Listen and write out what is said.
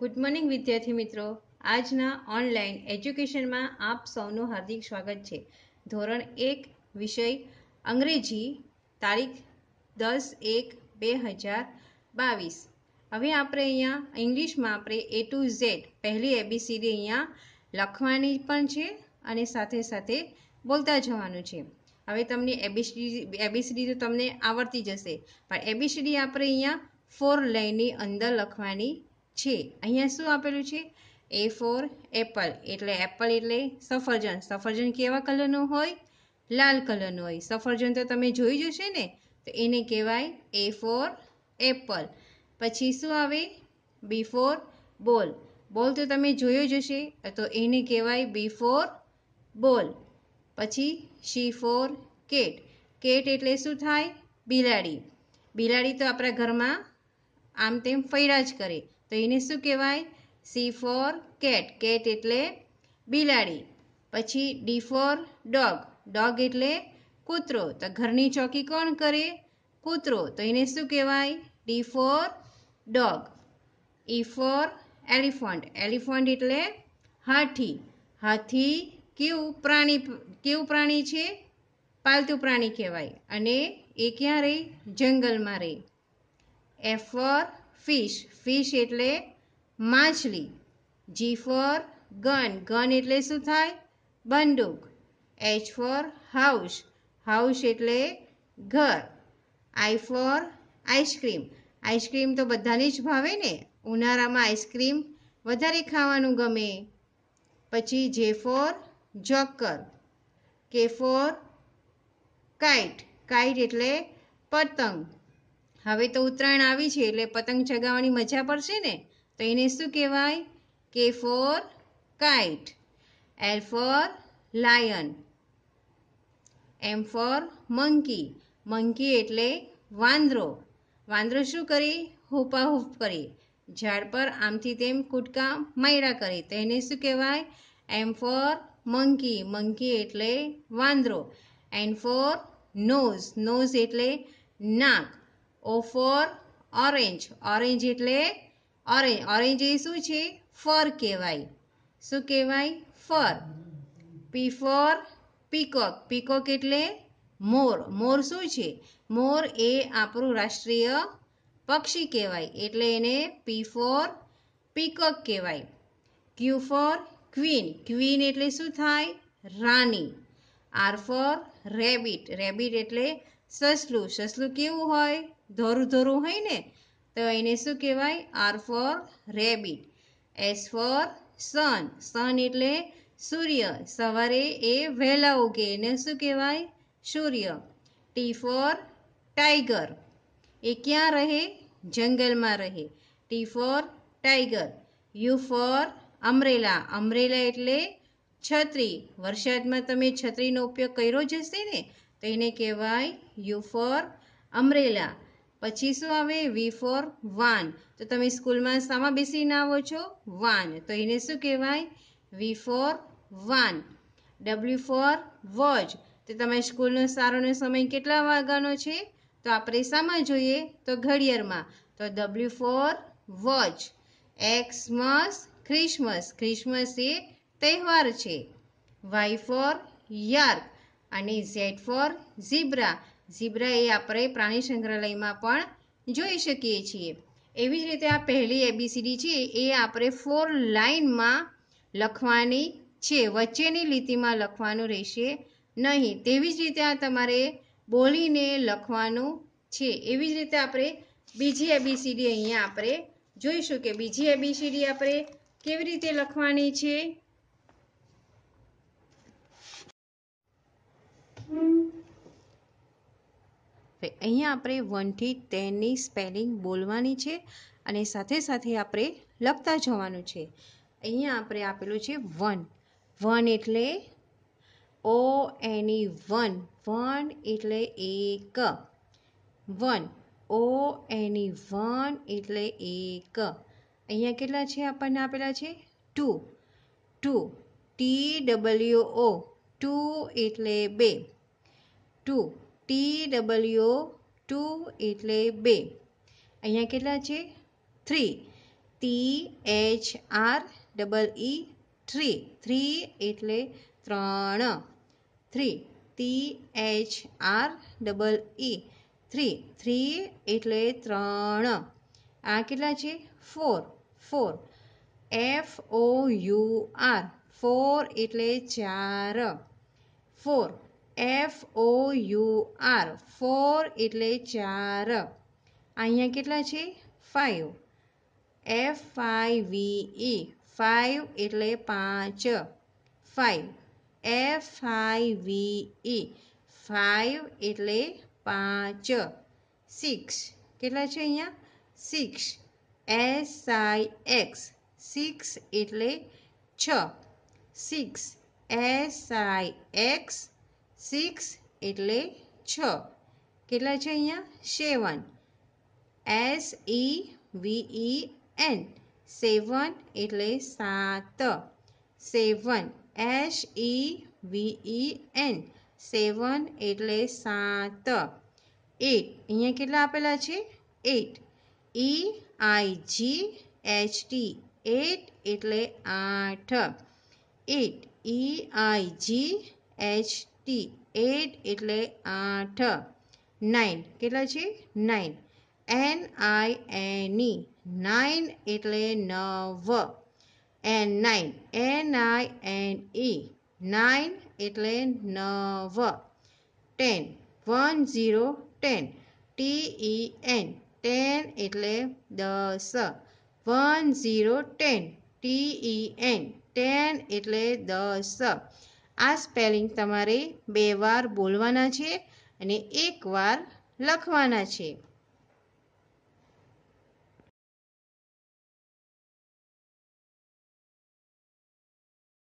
good morning વિદ્યાર્થી મિત્રો આજના ઓનલાઈન એજ્યુકેશનમાં આપ સૌનું હાર્દિક સ્વાગત છે ધોરણ એક વિષય અંગ્રેજી તારીખ દસ એક બે હજાર બાવીસ હવે આપણે અહીંયા ઇંગ્લિશમાં આપણે એ ટુ ઝેડ પહેલી એબીસીડી અહીંયા લખવાની પણ છે અને સાથે સાથે બોલતા જવાનું છે હવે તમને એબીસીડી એબીસીડી તો તમને આવડતી જશે પણ એબીસીડી આપણે અહીંયા ફોર લાઇનની અંદર લખવાની છે અહીંયા શું આપેલું છે એ ફોર એપલ એટલે એપલ એટલે સફરજન સફરજન કેવા કલરનું હોય લાલ કલરનું હોય સફરજન તો તમે જોઈ જશે ને તો એને કહેવાય એ ફોર એપલ પછી શું આવે બી ફોર બોલ બોલ તો તમે જોયો જ હશે તો એને કહેવાય બી ફોર બોલ પછી સી ફોર કેટ કેટ એટલે શું થાય બિલાડી બિલાડી તો આપણા ઘરમાં આમ તેમ ફૈરા જ કરે તો એને શું કહેવાય સી ફોર કેટ કેટ એટલે બિલાડી પછી ડી ફોર ડોગ ડોગ એટલે કૂતરો તો ઘરની ચોકી કોણ કરે કૂતરો તો એને શું કહેવાય D for dog E for elephant elephant એટલે હાથી હાથી કેવું પ્રાણી કેવું પ્રાણી છે પાલતુ પ્રાણી કહેવાય અને એ ક્યાં રહે જંગલમાં રહે એફ ફોર ફિશ ફિશ એટલે માછલી જી ફોર ગન ગન એટલે શું થાય બંદૂક એચ ફોર હાઉસ હાઉસ એટલે ઘર આઈ ફોર આઈસ્ક્રીમ આઈસ્ક્રીમ તો બધાને જ ભાવે ને ઉનાળામાં આઈસ્ક્રીમ વધારે ખાવાનું ગમે પછી J for joker K for kite kite એટલે પતંગ હવે તો ઉત્તરાયણ આવી છે એટલે પતંગ ચગાવવાની મજા પડશે ને તો એને શું કહેવાય K for kite L for lion M for monkey monkey એટલે વાંદરો વાંદરો શું કરે હૂપાહૂપ કરે ઝાડ પર આમથી તેમ કૂદકા માયરા કરે તો એને શું કહેવાય એમ ફોર મંકી મંકી એટલે વાંદરો એન્ડ ફોર નોઝ નોઝ એટલે નાક ઓ ફોર ઓરેન્જ ઓરેન્જ એટલે ઓરેન્જ ઓરેન્જ એ શું છે ફર કહેવાય શું કહેવાય ફર પી ફોર પીકોક પીકોક એટલે મોર મોર શું છે મોર એ આપણું રાષ્ટ્રીય પક્ષી કહેવાય એટલે એને પી ફોર પીકોક કહેવાય ક્યુ ફોર ક્વીન ક્વીન એટલે શું થાય રાણી આર ફોર રેબિટ રેબિટ એટલે સસલું સસલું કેવું હોય ધોરું ધોરું હોય ને તો એને શું કહેવાય R for rabbit S for sun sun એટલે સૂર્ય સવારે એ વહેલા ઉગે એને શું કહેવાય સૂર્ય ટી ફોર ટાઈગર એ ક્યાં રહે જંગલમાં રહે T for tiger U for umbrella umbrella એટલે છત્રી વરસાદમાં તમે છત્રીનો ઉપયોગ કર્યો જ હશે ને તો એને કહેવાય યુ ફોર અમરેલા પછી શું આવે વી ફોર વાન તો તમે સ્કૂલમાં સામા બેસીને આવો છો વાન તો એને શું કહેવાય V for van W for watch તો તમે સ્કૂલનો સારોનો સમય કેટલા વાગ્યાનો છે તો આપણે સામાં જોઈએ તો ઘડિયાળમાં તો W for watch Xmas Christmas Christmas એ તહેવાર છે વાય ફોર યાર્ક અને ઝેડ ફોર ઝીબ્રા ઝીબ્રા એ આપણે પ્રાણી સંગ્રહાલયમાં પણ જોઈ શકીએ છીએ એવી જ રીતે આ પહેલી એબીસીડી છે એ આપણે ફોર લાઇનમાં લખવાની છે વચ્ચેની લીટીમાં લખવાનું રહેશે નહીં તેવી જ રીતે આ તમારે બોલીને લખવાનું છે એવી જ રીતે આપણે બીજી એબીસીડી અહીંયા આપણે જોઈશું કે બીજી એબીસીડી આપણે કેવી રીતે લખવાની છે અહીંયા આપણે વનથી ટેનની સ્પેલિંગ બોલવાની છે અને સાથે સાથે આપણે લખતા જવાનું છે અહીંયા આપણે આપેલું છે વન વન એટલે ઓ એની વન વન એટલે એક વન ઓ એની વન એટલે એક અહીંયા કેટલા છે આપણને આપેલા છે two two T W O two એટલે બે 2 T W O 2 એટલે 2 અહીંયા કેટલા છે 3 T H R E E 3 3 એટલે 3 3 T H R E E 3 3 એટલે 3 આ કેટલા છે 4 4 F O U R 4 એટલે 4 4 F O U R 4 એટલે 4 અહીંયા કેટલા છે 5 F I V E 5 એટલે 5 5 F I V E 5 એટલે 5 6 કેટલા છે અહીંયા 6 S I X 6 એટલે 6 6 S I X સિક્સ એટલે છ કેટલા છે અહીંયા સેવન એસ ઇ ઈ વીઈ એન સેવન એટલે સાત સેવન એસ ઈ વીઈ એન સેવન એટલે સાત એટ અહીંયા કેટલા આપેલા છે eight E I G H T eight એટલે આઠ eight E I G H T eight એટલે આઠ નાઇન કેટલા છે nine N I N E nine એટલે નવ N nine N I N E nine એટલે નવ ten one zero ten T E N ten એટલે દસ one zero ten T E N ten એટલે દસ આ સ્પેલિંગ તમારે બે વાર બોલવાના છે અને એક વાર લખવાના છે